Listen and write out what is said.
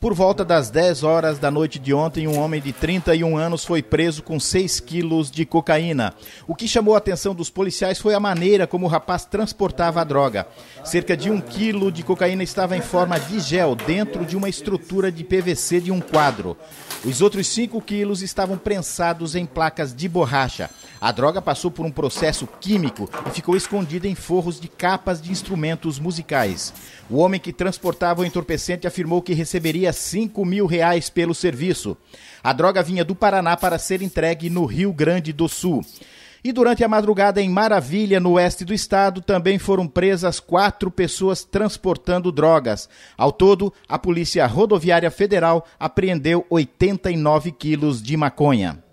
Por volta das 10 horas da noite de ontem, um homem de 31 anos foi preso com 6 quilos de cocaína. O que chamou a atenção dos policiais foi a maneira como o rapaz transportava a droga. Cerca de 1 quilo de cocaína estava em forma de gel dentro de uma estrutura de PVC de um quadro. Os outros 5 quilos estavam prensados em placas de borracha. A droga passou por um processo químico e ficou escondida em forros de capas de instrumentos musicais. O homem que transportava o entorpecente afirmou que receberia 5 mil reais pelo serviço. A droga vinha do Paraná para ser entregue no Rio Grande do Sul. E durante a madrugada em Maravilha, no oeste do estado, também foram presas quatro pessoas transportando drogas. Ao todo, a Polícia Rodoviária Federal apreendeu 89 quilos de maconha.